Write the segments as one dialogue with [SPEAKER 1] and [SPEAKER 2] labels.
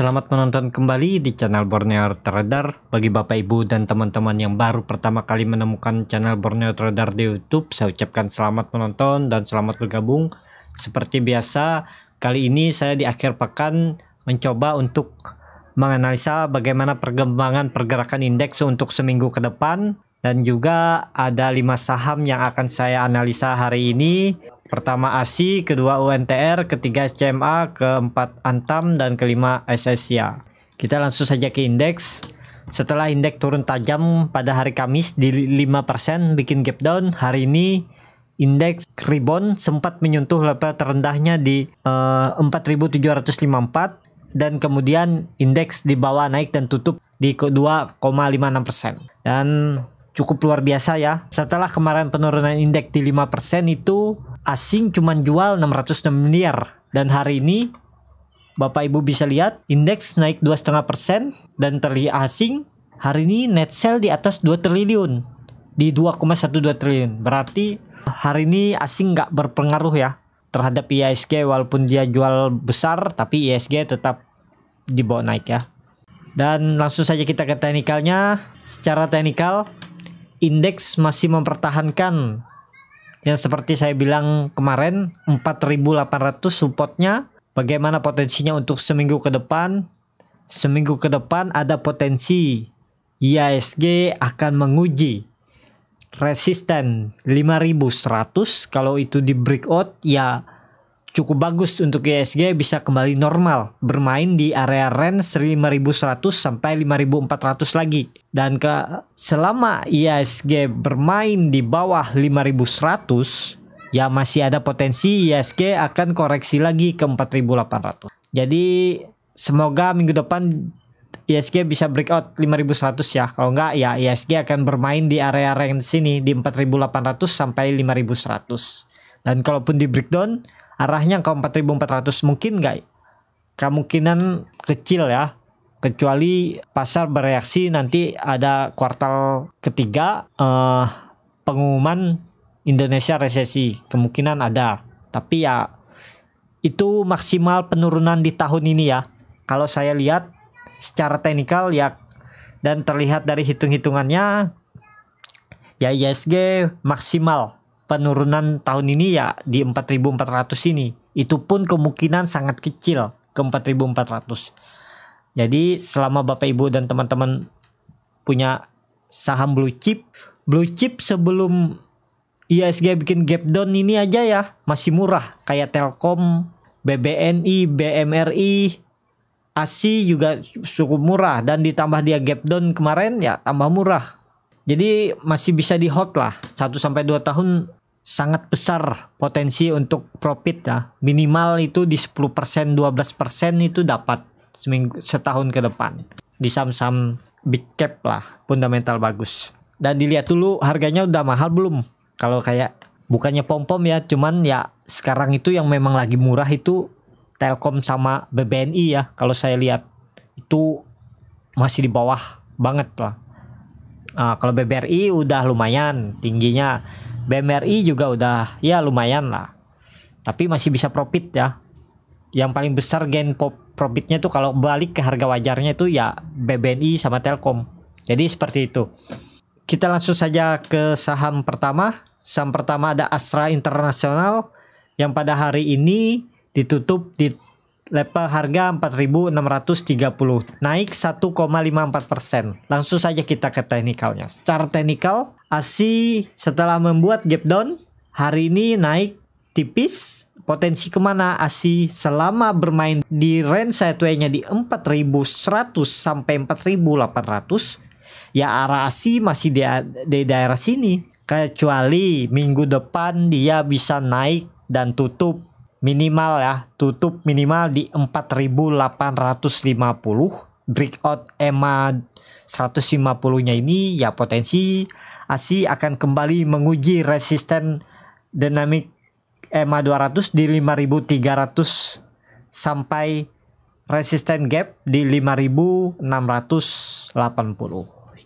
[SPEAKER 1] Selamat menonton kembali di channel Borneo Trader. Bagi Bapak Ibu dan teman-teman yang baru pertama kali menemukan channel Borneo Trader di YouTube, saya ucapkan selamat menonton dan selamat bergabung. Seperti biasa, kali ini saya di akhir pekan mencoba untuk menganalisa bagaimana perkembangan pergerakan indeks untuk seminggu ke depan dan juga ada lima saham yang akan saya analisa hari ini Pertama ASI, kedua UNTR, ketiga CMA, keempat Antam, dan kelima SSIA. Kita langsung saja ke indeks. Setelah indeks turun tajam pada hari Kamis di 5% bikin gap down, hari ini indeks rebound sempat menyentuh level terendahnya di eh, uh, 4754 dan kemudian indeks di bawah naik dan tutup di 2,56%. Dan cukup luar biasa ya. Setelah kemarin penurunan indeks di 5% itu asing cuman jual 606 miliar dan hari ini Bapak Ibu bisa lihat indeks naik 2,5% dan terlihat asing hari ini net sell di atas 2 triliun di 2,12 triliun berarti hari ini asing nggak berpengaruh ya terhadap ISG walaupun dia jual besar tapi ISG tetap dibawa naik ya dan langsung saja kita ke teknikalnya secara teknikal indeks masih mempertahankan yang seperti saya bilang kemarin 4800 supportnya bagaimana potensinya untuk seminggu ke depan? Seminggu ke depan ada potensi IASG akan menguji resisten 5100 kalau itu di breakout ya cukup bagus untuk ISG e bisa kembali normal bermain di area range 5100 sampai 5400 lagi dan ke selama ISG e bermain di bawah 5100 ya masih ada potensi ISG e akan koreksi lagi ke 4800 jadi semoga minggu depan ISG bisa breakout 5100 ya kalau enggak ya ISG akan bermain di area range sini di 4800 sampai 5100 dan kalaupun di breakdown arahnya ke 4400 mungkin nggak kemungkinan kecil ya kecuali pasar bereaksi nanti ada kuartal ketiga eh, pengumuman Indonesia resesi kemungkinan ada tapi ya itu maksimal penurunan di tahun ini ya kalau saya lihat secara teknikal ya dan terlihat dari hitung-hitungannya ya ISG maksimal penurunan tahun ini ya di 4400 ini. Itu pun kemungkinan sangat kecil ke 4400. Jadi selama Bapak Ibu dan teman-teman punya saham blue chip, blue chip sebelum ISG bikin gap down ini aja ya masih murah kayak Telkom, BBNI, BMRI, ASI juga cukup murah dan ditambah dia gap down kemarin ya tambah murah. Jadi masih bisa di hold lah 1 sampai 2 tahun sangat besar potensi untuk profit ya. Minimal itu di 10% 12% itu dapat seminggu setahun ke depan di saham-saham big cap lah, fundamental bagus. Dan dilihat dulu harganya udah mahal belum? Kalau kayak bukannya pom-pom ya, cuman ya sekarang itu yang memang lagi murah itu Telkom sama BBNI ya. Kalau saya lihat itu masih di bawah banget lah. Nah, kalau BBRI udah lumayan tingginya BMRI juga udah ya lumayan lah tapi masih bisa profit ya yang paling besar gain profitnya tuh kalau balik ke harga wajarnya itu ya BBNI sama Telkom jadi seperti itu kita langsung saja ke saham pertama saham pertama ada Astra Internasional yang pada hari ini ditutup di level harga 4630 naik 1,54%. persen. Langsung saja kita ke teknikalnya. Secara teknikal, ASI setelah membuat gap down hari ini naik tipis potensi kemana ASI selama bermain di range sideway-nya di 4100 sampai 4800 ya arah ASI masih di, di daerah sini kecuali minggu depan dia bisa naik dan tutup minimal ya tutup minimal di 4850 breakout EMA 150 nya ini ya potensi ASI akan kembali menguji resisten dinamik EMA 200 di 5300 sampai resisten gap di 5680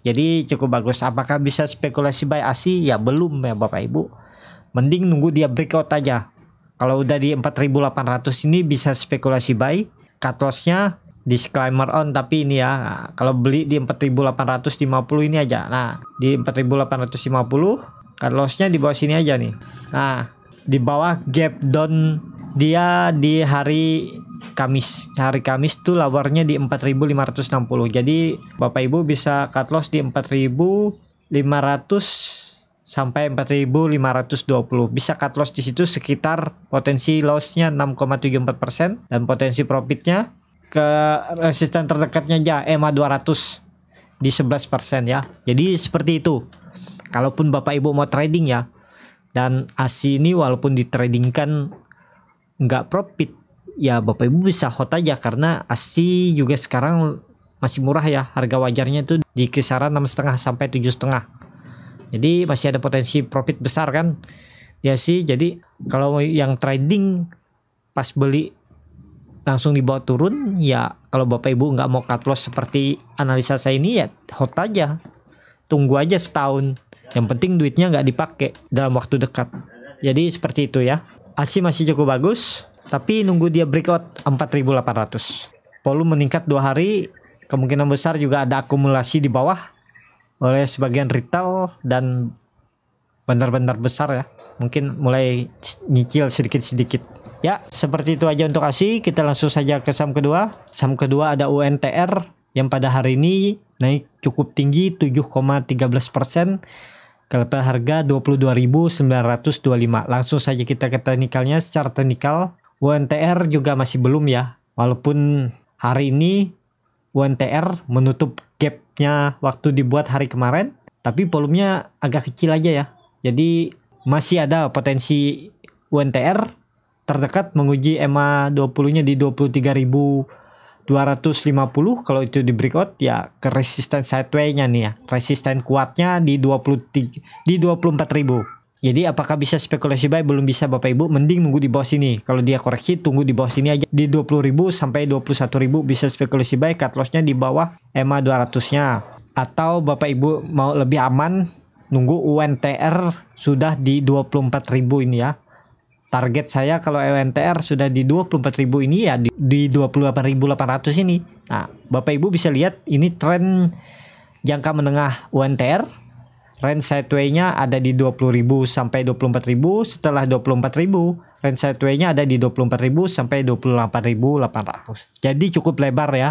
[SPEAKER 1] jadi cukup bagus apakah bisa spekulasi buy ASI ya belum ya Bapak Ibu mending nunggu dia breakout aja kalau udah di 4800 ini bisa spekulasi buy. Cut lossnya disclaimer on tapi ini ya nah, kalau beli di 4850 ini aja nah di 4850 cut lossnya di bawah sini aja nih nah di bawah gap down dia di hari Kamis hari Kamis tuh lawarnya di 4560 jadi Bapak Ibu bisa cut loss di 4500 sampai 4520 bisa cut loss di situ sekitar potensi lossnya 6,74% dan potensi profitnya ke resisten terdekatnya aja EMA 200 di 11% ya jadi seperti itu kalaupun bapak ibu mau trading ya dan ASI ini walaupun ditradingkan nggak profit ya bapak ibu bisa hot aja karena ASI juga sekarang masih murah ya harga wajarnya itu di kisaran enam setengah sampai tujuh setengah jadi masih ada potensi profit besar kan? Ya sih. Jadi kalau yang trading pas beli langsung dibawa turun ya kalau bapak ibu nggak mau cut loss seperti analisa saya ini ya hot aja tunggu aja setahun yang penting duitnya nggak dipakai dalam waktu dekat jadi seperti itu ya ASI masih cukup bagus tapi nunggu dia breakout 4800 volume meningkat dua hari kemungkinan besar juga ada akumulasi di bawah oleh sebagian retail dan benar-benar besar ya mungkin mulai nyicil sedikit-sedikit ya seperti itu aja untuk ASI kita langsung saja ke saham kedua saham kedua ada UNTR yang pada hari ini naik cukup tinggi 7,13% persen ke harga 22.925 langsung saja kita ke teknikalnya secara teknikal UNTR juga masih belum ya walaupun hari ini UNTR menutup gap nya waktu dibuat hari kemarin, tapi volumenya agak kecil aja ya. Jadi masih ada potensi UNTR terdekat menguji EMA 20-nya di 23.250 kalau itu di breakout ya ke resisten sideway-nya nih ya. Resisten kuatnya di 23 di 24.000. Jadi apakah bisa spekulasi buy? Belum bisa Bapak Ibu, mending nunggu di bawah sini. Kalau dia koreksi tunggu di bawah sini aja di 20.000 sampai 21.000 bisa spekulasi buy cut loss-nya di bawah EMA 200-nya. Atau Bapak Ibu mau lebih aman nunggu UNTR sudah di 24.000 ini ya. Target saya kalau UNTR sudah di 24.000 ini ya di, di 28.800 ini. Nah, Bapak Ibu bisa lihat ini tren jangka menengah UNTR range sideway-nya ada di 20.000 sampai 24.000 setelah 24.000 range sideway-nya ada di 24.000 sampai 28.800 jadi cukup lebar ya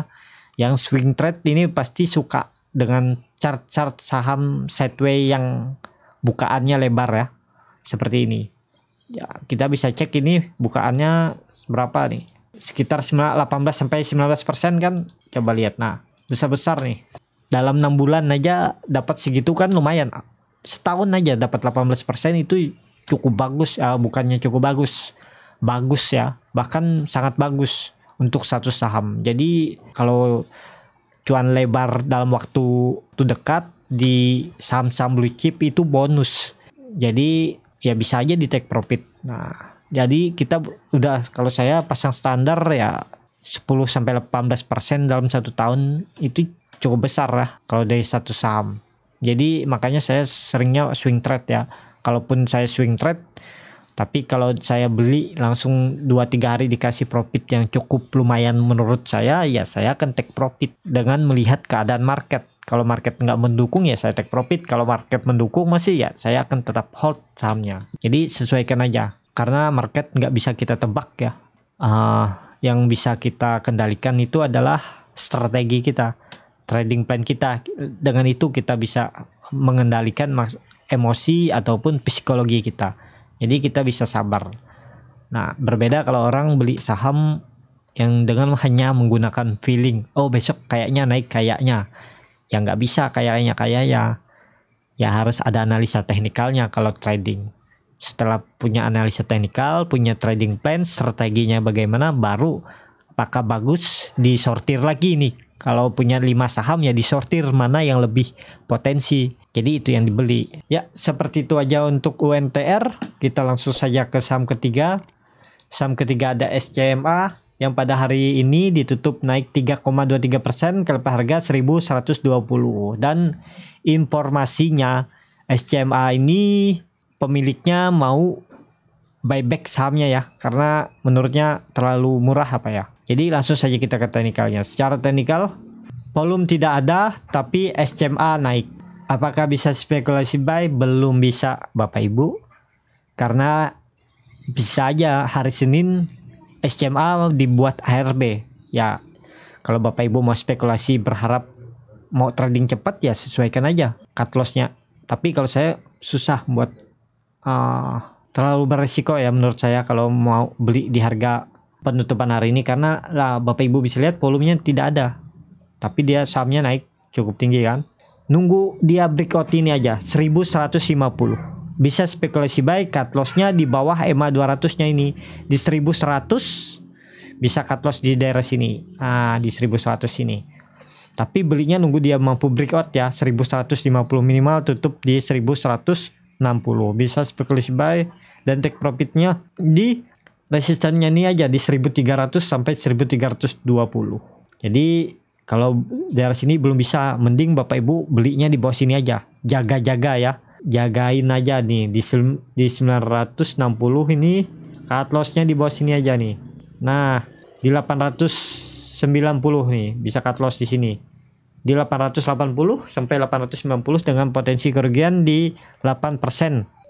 [SPEAKER 1] yang swing trade ini pasti suka dengan chart-chart saham sideway yang bukaannya lebar ya seperti ini ya kita bisa cek ini bukaannya berapa nih sekitar 18 sampai 19 kan coba lihat nah besar besar nih dalam enam bulan aja dapat segitu kan lumayan setahun aja dapat 18% itu cukup bagus uh, bukannya cukup bagus bagus ya bahkan sangat bagus untuk satu saham jadi kalau cuan lebar dalam waktu itu dekat di saham-saham blue chip itu bonus jadi ya bisa aja di take profit nah jadi kita udah kalau saya pasang standar ya 10 sampai 18 persen dalam satu tahun itu cukup besar lah kalau dari satu saham. Jadi makanya saya seringnya swing trade ya. Kalaupun saya swing trade tapi kalau saya beli langsung 2-3 hari dikasih profit yang cukup lumayan menurut saya ya saya akan take profit dengan melihat keadaan market kalau market nggak mendukung ya saya take profit kalau market mendukung masih ya saya akan tetap hold sahamnya jadi sesuaikan aja karena market nggak bisa kita tebak ya uh, yang bisa kita kendalikan itu adalah strategi kita trading plan kita. Dengan itu kita bisa mengendalikan emosi ataupun psikologi kita. Jadi kita bisa sabar. Nah, berbeda kalau orang beli saham yang dengan hanya menggunakan feeling. Oh, besok kayaknya naik kayaknya. Ya nggak bisa kayaknya kayaknya. Ya harus ada analisa teknikalnya kalau trading. Setelah punya analisa teknikal, punya trading plan, strateginya bagaimana, baru apakah bagus disortir lagi nih kalau punya lima saham ya disortir mana yang lebih potensi. Jadi itu yang dibeli. Ya, seperti itu aja untuk UNTR. Kita langsung saja ke saham ketiga. Saham ketiga ada SCMA yang pada hari ini ditutup naik 3,23% ke harga 1120 dan informasinya SCMA ini pemiliknya mau buyback sahamnya ya karena menurutnya terlalu murah apa ya jadi langsung saja kita ke teknikalnya. Secara teknikal, volume tidak ada, tapi SCMA naik. Apakah bisa spekulasi buy? Belum bisa, Bapak Ibu. Karena bisa aja hari Senin SCMA dibuat ARB. Ya, kalau Bapak Ibu mau spekulasi berharap mau trading cepat ya sesuaikan aja cut lossnya. Tapi kalau saya susah buat uh, terlalu beresiko ya menurut saya kalau mau beli di harga penutupan hari ini karena lah, ya, Bapak Ibu bisa lihat volumenya tidak ada. Tapi dia sahamnya naik cukup tinggi kan. Nunggu dia breakout ini aja 1150. Bisa spekulasi baik cut lossnya di bawah EMA 200-nya ini di 1100 bisa cut loss di daerah sini. Ah, di 1100 sini. Tapi belinya nunggu dia mampu breakout ya 1150 minimal tutup di 1160. Bisa spekulasi baik dan take profitnya di resistennya ini aja di 1300 sampai 1320 jadi kalau daerah sini belum bisa mending bapak ibu belinya di bawah sini aja jaga-jaga ya jagain aja nih di di 960 ini cut lossnya di bawah sini aja nih nah di 890 nih bisa cut loss di sini di 880 sampai 890 dengan potensi kerugian di 8%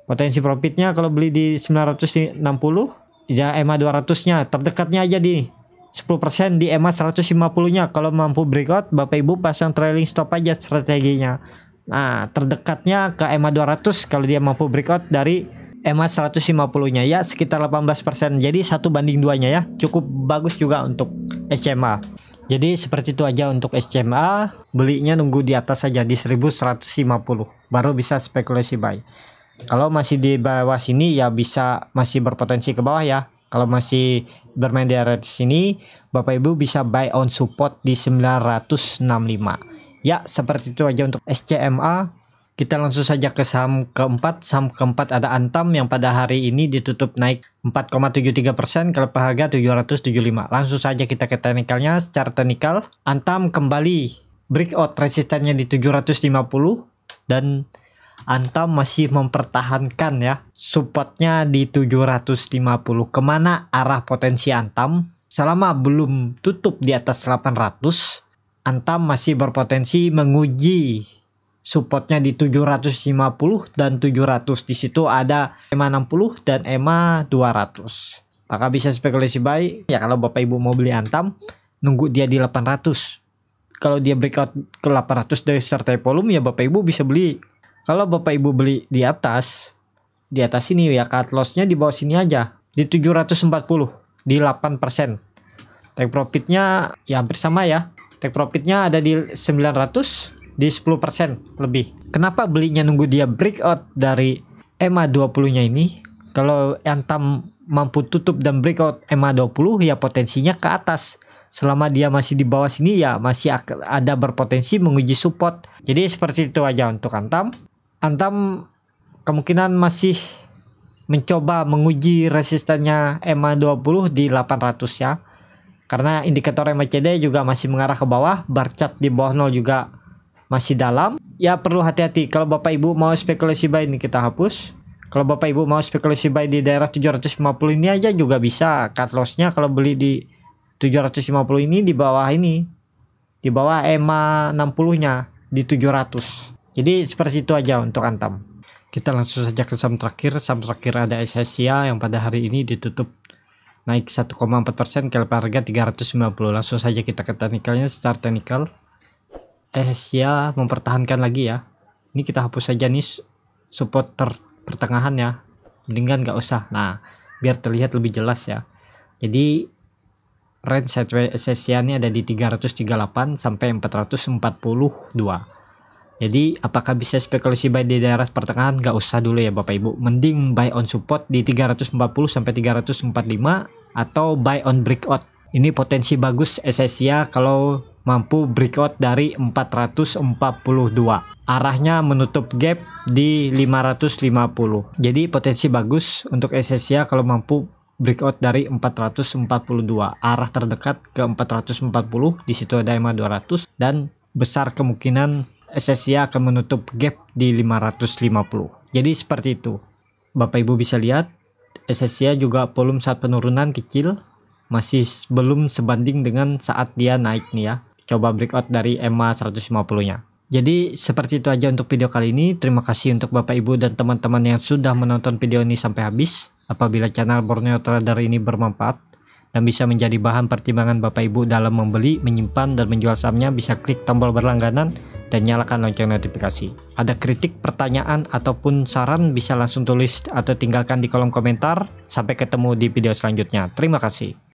[SPEAKER 1] potensi profitnya kalau beli di 960 ya EMA 200-nya terdekatnya aja di 10% di EMA 150-nya kalau mampu breakout Bapak Ibu pasang trailing stop aja strateginya nah terdekatnya ke EMA 200 kalau dia mampu breakout dari EMA 150-nya ya sekitar 18% jadi satu banding nya ya cukup bagus juga untuk SCMA jadi seperti itu aja untuk SCMA belinya nunggu di atas saja di 1150 baru bisa spekulasi buy kalau masih di bawah sini ya bisa masih berpotensi ke bawah ya. Kalau masih bermain di area sini, Bapak Ibu bisa buy on support di 965. Ya, seperti itu aja untuk SCMA. Kita langsung saja ke saham keempat. Saham keempat ada Antam yang pada hari ini ditutup naik 4,73% ke harga 775. Langsung saja kita ke teknikalnya. Secara teknikal, Antam kembali breakout resistennya di 750 dan Antam masih mempertahankan ya supportnya di 750 kemana arah potensi Antam selama belum tutup di atas 800 Antam masih berpotensi menguji supportnya di 750 dan 700 di situ ada EMA 60 dan EMA 200 maka bisa spekulasi baik ya kalau bapak ibu mau beli Antam nunggu dia di 800 kalau dia breakout ke 800 dari serta volume ya bapak ibu bisa beli kalau Bapak Ibu beli di atas, di atas sini ya cut lossnya di bawah sini aja di 740 di 8 persen. Take profitnya ya hampir sama ya. Take profitnya ada di 900 di 10 persen lebih. Kenapa belinya nunggu dia breakout dari ma 20-nya ini? Kalau Antam mampu tutup dan breakout ma 20 ya potensinya ke atas selama dia masih di bawah sini ya masih ada berpotensi menguji support. Jadi seperti itu aja untuk Antam. Antam kemungkinan masih mencoba menguji resistennya EMA 20 di 800 ya. Karena indikator MACD juga masih mengarah ke bawah, bar chart di bawah nol juga masih dalam. Ya perlu hati-hati kalau Bapak Ibu mau spekulasi buy ini kita hapus. Kalau Bapak Ibu mau spekulasi buy di daerah 750 ini aja juga bisa. Cut lossnya kalau beli di 750 ini di bawah ini. Di bawah EMA 60-nya di 700. Jadi seperti itu aja untuk Antam. Kita langsung saja ke saham terakhir. Saham terakhir ada SSIA yang pada hari ini ditutup naik 1,4% ke harga 350, Langsung saja kita ke teknikalnya start teknikal. SSIA mempertahankan lagi ya. Ini kita hapus saja nih support ter pertengahan ya. Mendingan nggak usah. Nah, biar terlihat lebih jelas ya. Jadi range sideways SSIA ini ada di 338 sampai 442 jadi apakah bisa spekulasi buy di daerah pertengahan? Gak usah dulu ya Bapak Ibu. Mending buy on support di 340 sampai 345 atau buy on breakout. Ini potensi bagus SSIA kalau mampu breakout dari 442. Arahnya menutup gap di 550. Jadi potensi bagus untuk SSIA kalau mampu breakout dari 442. Arah terdekat ke 440, di situ ada EMA 200 dan besar kemungkinan SSIA akan menutup gap di 550. Jadi seperti itu. Bapak Ibu bisa lihat SSIA juga volume saat penurunan kecil masih belum sebanding dengan saat dia naik nih ya. Coba breakout dari EMA 150-nya. Jadi seperti itu aja untuk video kali ini. Terima kasih untuk Bapak Ibu dan teman-teman yang sudah menonton video ini sampai habis. Apabila channel Borneo Trader ini bermanfaat, dan bisa menjadi bahan pertimbangan Bapak Ibu dalam membeli, menyimpan, dan menjual sahamnya bisa klik tombol berlangganan dan nyalakan lonceng notifikasi. Ada kritik, pertanyaan, ataupun saran bisa langsung tulis atau tinggalkan di kolom komentar. Sampai ketemu di video selanjutnya. Terima kasih.